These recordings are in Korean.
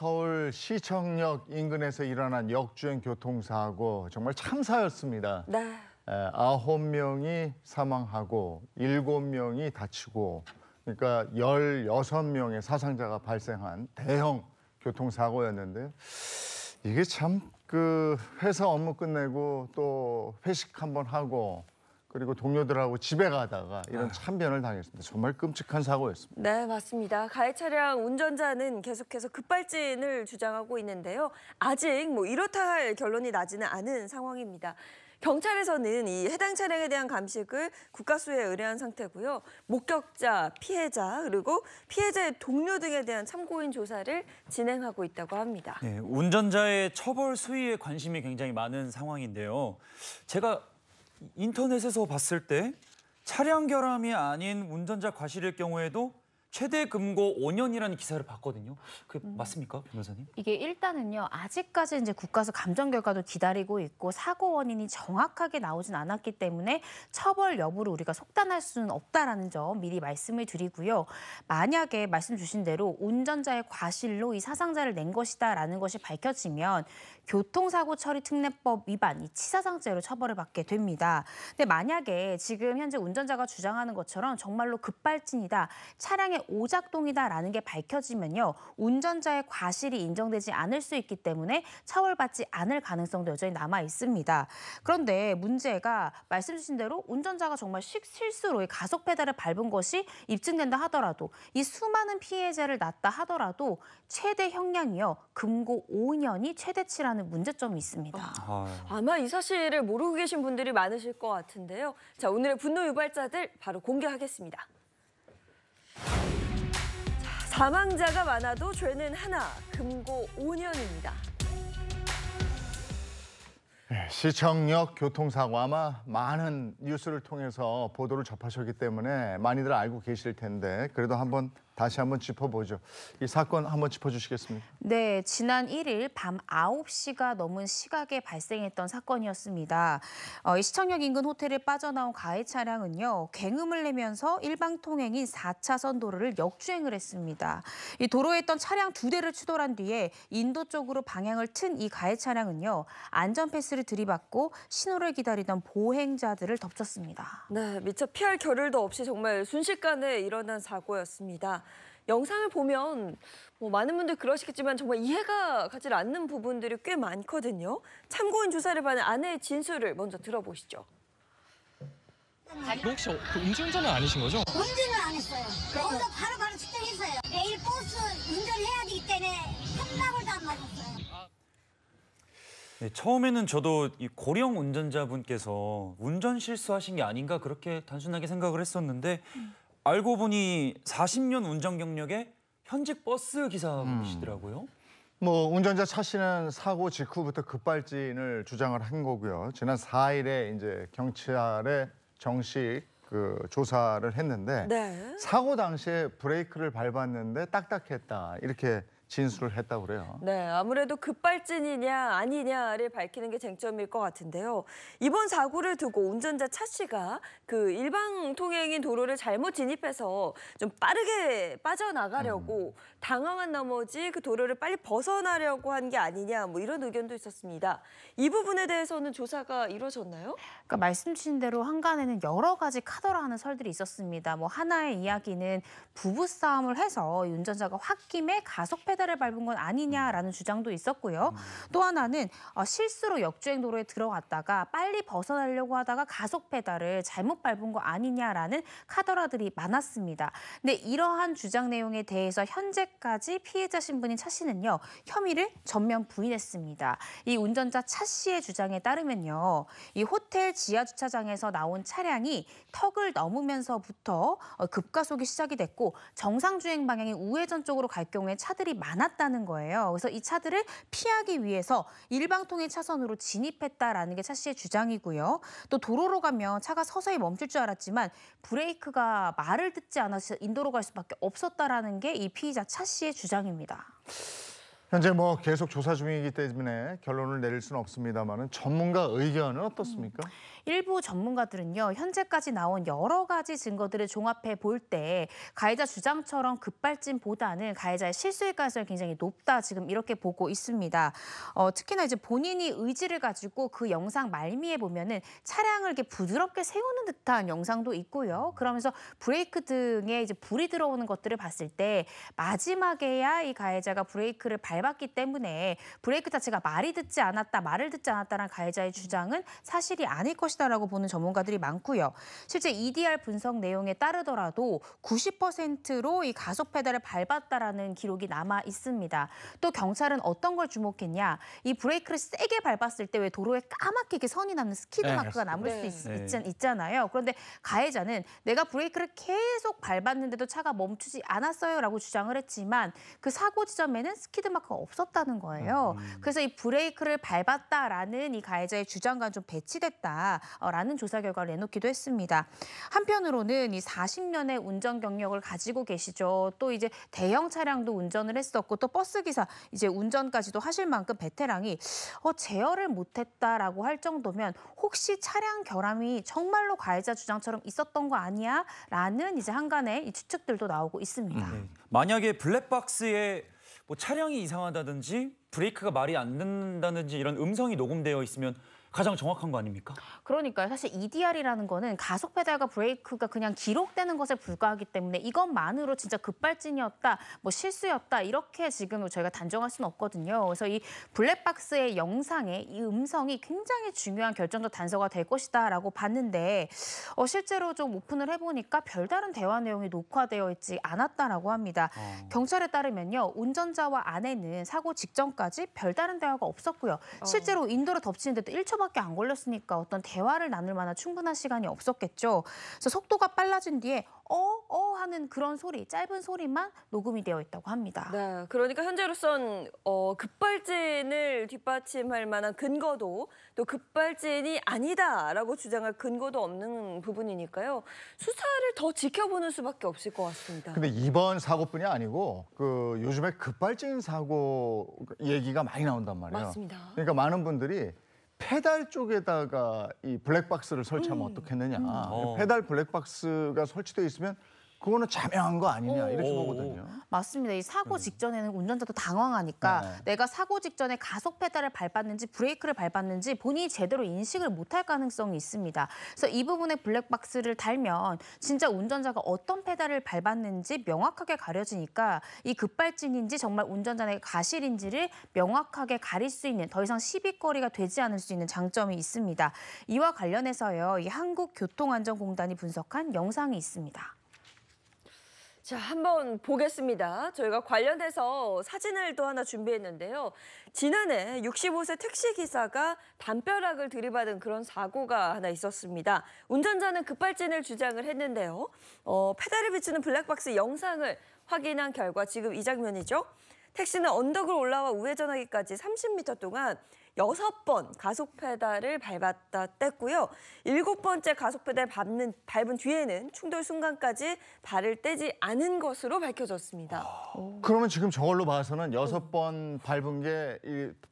서울시청역 인근에서 일어난 역주행 교통사고 정말 참사였습니다. 네. 아홉 명이 사망하고 일곱 명이 다치고 그러니까 열 여섯 명의 사상자가 발생한 대형 교통사고였는데 이게 참 그 회사 업무 끝내고 또 회식 한번 하고 그리고 동료들하고 집에 가다가 이런 아. 참변을 당했습니다. 정말 끔찍한 사고였습니다. 네, 맞습니다. 가해 차량 운전자는 계속해서 급발진을 주장하고 있는데요. 아직 뭐 이렇다 할 결론이 나지는 않은 상황입니다. 경찰에서는 이 해당 차량에 대한 감식을 국가수에 의뢰한 상태고요. 목격자, 피해자, 그리고 피해자의 동료 등에 대한 참고인 조사를 진행하고 있다고 합니다. 네, 운전자의 처벌 수위에 관심이 굉장히 많은 상황인데요. 제가 인터넷에서 봤을 때 차량 결함이 아닌 운전자 과실일 경우에도 최대 금고 5년이라는 기사를 봤거든요. 그 음. 맞습니까, 변호사님? 이게 일단은요. 아직까지 이제 국가수 감정 결과도 기다리고 있고 사고 원인이 정확하게 나오진 않았기 때문에 처벌 여부를 우리가 속단할 수는 없다라는 점 미리 말씀을 드리고요. 만약에 말씀 주신 대로 운전자의 과실로 이 사상자를 낸 것이다라는 것이 밝혀지면 교통사고 처리 특례법 위반 이 치사상죄로 처벌을 받게 됩니다. 근데 만약에 지금 현재 운전자가 주장하는 것처럼 정말로 급발진이다. 차량의 오작동이다라는 게 밝혀지면요. 운전자의 과실이 인정되지 않을 수 있기 때문에 처벌받지 않을 가능성도 여전히 남아 있습니다. 그런데 문제가 말씀 주신 대로 운전자가 정말 실수로 가속 페달을 밟은 것이 입증된다 하더라도 이 수많은 피해자를 낳다 하더라도 최대 형량이요. 금고 5년이 최대치라는 문제점이 있습니다. 아. 아마 이 사실을 모르고 계신 분들이 많으실 것 같은데요. 자, 오늘의 분노 유발자들 바로 공개하겠습니다. 사망자가 많아도 죄는 하나, 금고 5년입니다. 시청역 교통사고 아마 많은 뉴스를 통해서 보도를 접하셨기 때문에 많이들 알고 계실 텐데 그래도 한번 다시 한번 짚어보죠. 이 사건 한번 짚어주시겠습니까? 네, 지난 1일 밤 9시가 넘은 시각에 발생했던 사건이었습니다. 어, 이 시청역 인근 호텔을 빠져나온 가해 차량은요. 갱음을 내면서 일방 통행인 4차선 도로를 역주행을 했습니다. 이 도로에 있던 차량 두 대를 추돌한 뒤에 인도 쪽으로 방향을 튼 이 가해 차량은요. 안전 패스를 들이받고 신호를 기다리던 보행자들을 덮쳤습니다. 네, 미처 피할 겨를도 없이 정말 순식간에 일어난 사고였습니다. 영상을 보면 뭐 많은 분들 그러시겠지만 정말 이해가 가지 않는 부분들이 꽤 많거든요. 참고인 조사를 받은 아내의 진술을 먼저 들어보시죠. 뭐 혹시 운전은 아니신 거죠? 운전을 안 했어요. 거기서 바로 바로 측정했어요. 매일 버스 운전 해야 되기 때문에 한 방울도 안 맞았어요. 네, 처음에는 저도 이 고령 운전자분께서 운전 실수하신 게 아닌가 그렇게 단순하게 생각을 했었는데 음. 알고 보니 40년 운전 경력의 현직 버스 기사이시더라고요. 음. 뭐 운전자 차 씨는 사고 직후부터 급발진을 주장을 한 거고요. 지난 4일에 이제 경찰에 정식 그 조사를 했는데 네. 사고 당시에 브레이크를 밟았는데 딱딱했다 이렇게 진술을 했다고 그래요. 네, 아무래도 급발진이냐 아니냐를 밝히는 게 쟁점일 것 같은데요. 이번 사고를 두고 운전자 차 씨가 그 일방 통행인 도로를 잘못 진입해서 좀 빠르게 빠져나가려고 음. 당황한 나머지 그 도로를 빨리 벗어나려고 한 게 아니냐 뭐 이런 의견도 있었습니다. 이 부분에 대해서는 조사가 이루어졌나요? 그러니까 말씀 주신 대로 한간에는 여러 가지 카더라는 설들이 있었습니다. 뭐 하나의 이야기는 부부싸움을 해서 운전자가 홧김에 가속 패달 페달을 밟은 건 아니냐라는 음. 주장도 있었고요. 음. 또 하나는 어, 실수로 역주행 도로에 들어갔다가 빨리 벗어나려고 하다가 가속 페달을 잘못 밟은 거 아니냐라는 카더라들이 많았습니다. 근데 이러한 주장 내용에 대해서 현재까지 피해자 신분인 차 씨는요. 혐의를 전면 부인했습니다. 이 운전자 차 씨의 주장에 따르면요. 이 호텔 지하 주차장에서 나온 차량이 턱을 넘으면서부터 어, 급가속이 시작이 됐고 정상 주행 방향이 우회전 쪽으로 갈 경우에 차들이 많 않았다는 거예요. 그래서 이 차들을 피하기 위해서 일방통행 차선으로 진입했다라는 게 차 씨의 주장이고요. 또 도로로 가면 차가 서서히 멈출 줄 알았지만 브레이크가 말을 듣지 않아서 인도로 갈 수밖에 없었다라는 게 이 피의자 차 씨의 주장입니다. 현재 뭐 계속 조사 중이기 때문에 결론을 내릴 수는 없습니다만 전문가 의견은 어떻습니까? 일부 전문가들은요. 현재까지 나온 여러 가지 증거들을 종합해 볼 때 가해자 주장처럼 급발진보다는 가해자의 실수일 가능성이 굉장히 높다 지금 이렇게 보고 있습니다. 어, 특히나 이제 본인이 의지를 가지고 그 영상 말미에 보면은 차량을 이렇게 부드럽게 세우는 듯한 영상도 있고요. 그러면서 브레이크 등에 이제 불이 들어오는 것들을 봤을 때 마지막에야 이 가해자가 브레이크를 발 밟았기 때문에 브레이크 자체가 말이 듣지 않았다, 말을 듣지 않았다는 가해자의 주장은 사실이 아닐 것이다라고 보는 전문가들이 많고요. 실제 EDR 분석 내용에 따르더라도 90%로 이 가속 페달을 밟았다라는 기록이 남아 있습니다. 또 경찰은 어떤 걸 주목했냐? 이 브레이크를 세게 밟았을 때 왜 도로에 까맣게 이렇게 선이 남는 스키드 네, 마크가 남을 수 네. 있, 있, 네. 있잖아요. 그런데 가해자는 내가 브레이크를 계속 밟았는데도 차가 멈추지 않았어요라고 주장을 했지만 그 사고 지점에는 스키드 마크 브레이크가 없었다는 거예요. 음. 그래서 이 브레이크를 밟았다라는 이 가해자의 주장과 좀 배치됐다라는 조사 결과를 내놓기도 했습니다. 한편으로는 이 40년의 운전 경력을 가지고 계시죠. 또 이제 대형 차량도 운전을 했었고 또 버스 기사 이제 운전까지도 하실 만큼 베테랑이 어, 제어를 못했다라고 할 정도면 혹시 차량 결함이 정말로 가해자 주장처럼 있었던 거 아니야? 라는 이제 한간의 이 추측들도 나오고 있습니다. 음. 네. 만약에 블랙박스에 뭐 차량이 이상하다든지 브레이크가 말이 안 된다든지 이런 음성이 녹음되어 있으면 가장 정확한 거 아닙니까? 그러니까요. 사실 EDR이라는 거는 가속 페달과 브레이크가 그냥 기록되는 것에 불과하기 때문에 이것만으로 진짜 급발진이었다, 뭐 실수였다 이렇게 지금 저희가 단정할 수는 없거든요. 그래서 이 블랙박스의 영상에 이 음성이 굉장히 중요한 결정적 단서가 될 것이다라고 봤는데 어, 실제로 좀 오픈을 해보니까 별다른 대화 내용이 녹화되어 있지 않았다라고 합니다. 어. 경찰에 따르면요, 운전자와 아내는 사고 직전까지 별다른 대화가 없었고요. 어. 실제로 인도를 덮치는데도 1초 1 0밖에안 걸렸으니까 어떤 대화를 나눌 만한 충분한 시간이 없었겠죠. 그래서 속도가 빨라진 뒤에 어, 어 하는 그런 소리, 짧은 소리만 녹음이 되어 있다고 합니다. 네, 그러니까 현재로선 어, 급발진을 뒷받침할 만한 근거도 또 급발진이 아니다라고 주장할 근거도 없는 부분이니까요. 수사를 더 지켜보는 수밖에 없을 것 같습니다. 근데 이번 사고뿐이 아니고 그 요즘에 급발진 사고 얘기가 많이 나온단 말이에요. 맞습니다. 그러니까 많은 분들이 페달 쪽에다가 이 블랙박스를 설치하면 음. 어떻겠느냐. 어. 음. 페달 블랙박스가 설치되어 있으면 그거는 자명한 거 아니냐 이렇게 오. 보거든요. 맞습니다. 이 사고 음. 직전에는 운전자도 당황하니까 네, 네. 내가 사고 직전에 가속 페달을 밟았는지 브레이크를 밟았는지 본인이 제대로 인식을 못할 가능성이 있습니다. 그래서 이 부분에 블랙박스를 달면 진짜 운전자가 어떤 페달을 밟았는지 명확하게 가려지니까 이 급발진인지 정말 운전자의 가실인지를 명확하게 가릴 수 있는 더 이상 시비거리가 되지 않을 수 있는 장점이 있습니다. 이와 관련해서요. 이 한국교통안전공단이 분석한 영상이 있습니다. 자, 한번 보겠습니다. 저희가 관련해서 사진을 또 하나 준비했는데요. 지난해 65세 택시기사가 담벼락을 들이받은 그런 사고가 하나 있었습니다. 운전자는 급발진을 주장을 했는데요. 어, 페달을 비추는 블랙박스 영상을 확인한 결과 지금 이 장면이죠. 택시는 언덕을 올라와 우회전하기까지 30m 동안 여섯 번 가속 페달을 밟았다 뗐고요. 일곱 번째 가속 페달 밟는, 밟은 뒤에는 충돌 순간까지 발을 떼지 않은 것으로 밝혀졌습니다. 오. 아, 그러면 지금 저걸로 봐서는 여섯 음. 번 밟은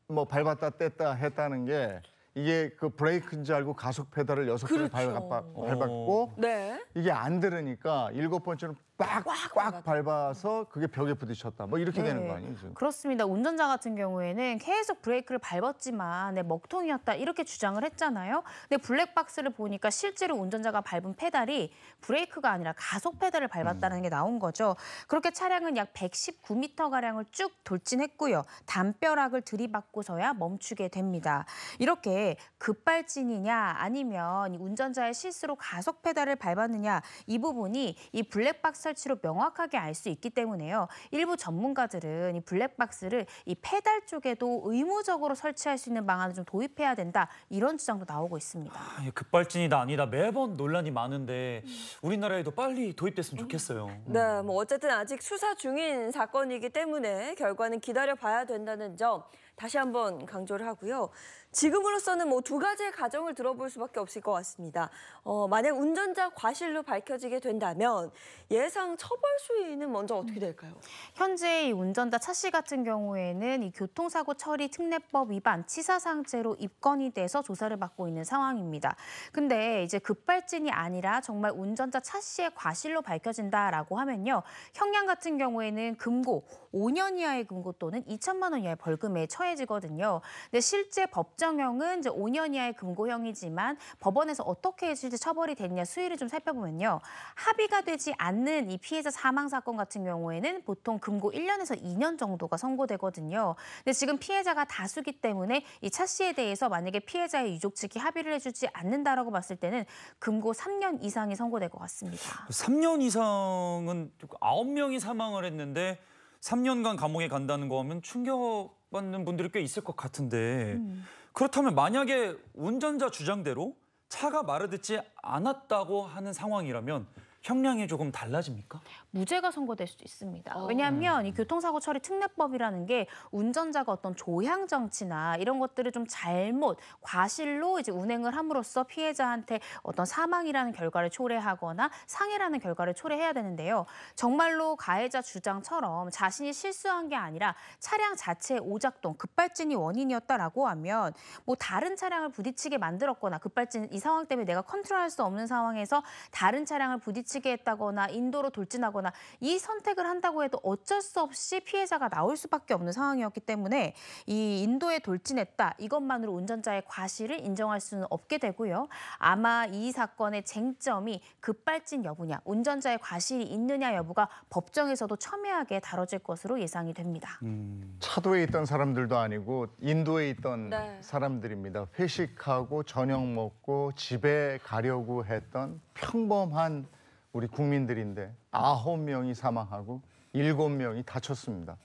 게뭐 밟았다 뗐다 했다는 게 이게 그 브레이크인 줄 알고 가속 페달을 여섯 번을 그렇죠. 밟았, 밟았고 네. 이게 안 들으니까 일곱 번째는 꽉꽉 밟아서 그게 벽에 부딪혔다. 뭐 이렇게 네. 되는 거 아니에요? 지금? 그렇습니다. 운전자 같은 경우에는 계속 브레이크를 밟았지만 내 네, 먹통이었다 이렇게 주장을 했잖아요. 근데 블랙박스를 보니까 실제로 운전자가 밟은 페달이 브레이크가 아니라 가속 페달을 밟았다는 음. 게 나온 거죠. 그렇게 차량은 약 119m 가량을 쭉 돌진했고요. 담벼락을 들이받고서야 멈추게 됩니다. 이렇게 급발진이냐 아니면 운전자의 실수로 가속 페달을 밟았느냐 이 부분이 이 블랙박스 설치로 명확하게 알 수 있기 때문에요. 일부 전문가들은 이 블랙박스를 이 페달 쪽에도 의무적으로 설치할 수 있는 방안을 좀 도입해야 된다 이런 주장도 나오고 있습니다. 아, 예, 급발진이다 아니다 매번 논란이 많은데 음. 우리나라에도 빨리 도입됐으면 좋겠어요. 음. 네, 뭐 어쨌든 아직 수사 중인 사건이기 때문에 결과는 기다려 봐야 된다는 점 다시 한번 강조를 하고요. 지금으로서는 뭐 두 가지의 가정을 들어볼 수밖에 없을 것 같습니다. 어, 만약 운전자 과실로 밝혀지게 된다면 예상 처벌 수위는 먼저 어떻게 될까요? 현재 이 운전자 차 씨 같은 경우에는 이 교통사고 처리 특례법 위반 치사상죄로 입건이 돼서 조사를 받고 있는 상황입니다. 근데 이제 급발진이 아니라 정말 운전자 차씨의 과실로 밝혀진다라고 하면요. 형량 같은 경우에는 금고 5년 이하의 금고 또는 2천만 원 이하의 벌금에 처해지거든요. 근데 실제 법 법정형은 이제 5년 이하의 금고형이지만 법원에서 어떻게 실제 처벌이 됐냐 수위를 좀 살펴보면요. 합의가 되지 않는 이 피해자 사망 사건 같은 경우에는 보통 금고 1년에서 2년 정도가 선고되거든요. 근데 지금 피해자가 다수기 때문에 이 차 씨에 대해서 만약에 피해자의 유족 측이 합의를 해주지 않는다라고 봤을 때는 금고 3년 이상이 선고될 것 같습니다. 3년 이상은 9명이 사망을 했는데 3년간 감옥에 간다는 거 하면 충격받는 분들이 꽤 있을 것 같은데 음. 그렇다면 만약에 운전자 주장대로 차가 말을 듣지 않았다고 하는 상황이라면 형량이 조금 달라집니까? 무죄가 선고될 수 있습니다. 어. 왜냐하면 이 네. 교통사고 처리 특례법이라는 게 운전자가 어떤 조향 정치나 이런 것들을 좀 잘못 과실로 이제 운행을 함으로써 피해자한테 어떤 사망이라는 결과를 초래하거나 상해라는 결과를 초래해야 되는데요. 정말로 가해자 주장처럼 자신이 실수한 게 아니라 차량 자체의 오작동 급발진이 원인이었다라고 하면 뭐 다른 차량을 부딪히게 만들었거나 급발진 이 상황 때문에 내가 컨트롤할 수 없는 상황에서 다른 차량을 부딪히게 했다거나 인도로 돌진하거나 있습니이 선택을 한다고 해도 어쩔 수 없이 피해자가 나올 수밖에 없는 상황이었기 때문에 이 인도에 돌진했다 이것만으로 운전자의 과실을 인정할 수는 없게 되고요. 아마 이 사건의 쟁점이 급발진 여부냐 운전자의 과실이 있느냐 여부가 법정에서도 첨예하게 다뤄질 것으로 예상이 됩니다. 음, 차도에 있던 사람들도 아니고 인도에 있던 네. 사람들입니다. 회식하고 저녁 먹고 집에 가려고 했던 평범한 우리 국민들인데 아홉 명이 사망하고 일곱 명이 다쳤습니다.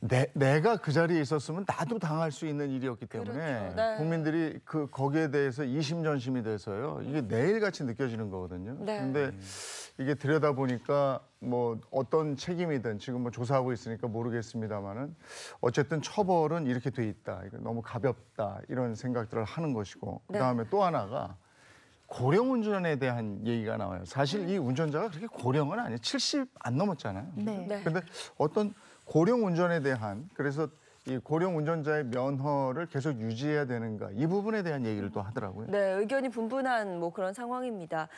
내, 내가 그 자리에 있었으면 나도 당할 수 있는 일이었기 때문에 그렇죠. 네. 국민들이 그 거기에 대해서 이심전심이 돼서요. 이게 내일같이 느껴지는 거거든요. 네. 근데 이게 들여다 보니까 뭐 어떤 책임이든 지금 뭐 조사하고 있으니까 모르겠습니다만은 어쨌든 처벌은 이렇게 돼 있다. 이거 너무 가볍다. 이런 생각들을 하는 것이고 네. 그다음에 네. 또 하나가 고령 운전에 대한 얘기가 나와요. 사실 이 운전자가 그렇게 고령은 아니에요. 70 안 넘었잖아요. 네. 네. 네. 근데 어떤 고령 운전에 대한 그래서 이 고령 운전자의 면허를 계속 유지해야 되는가 이 부분에 대한 얘기를 또 하더라고요. 네, 의견이 분분한 뭐 그런 상황입니다.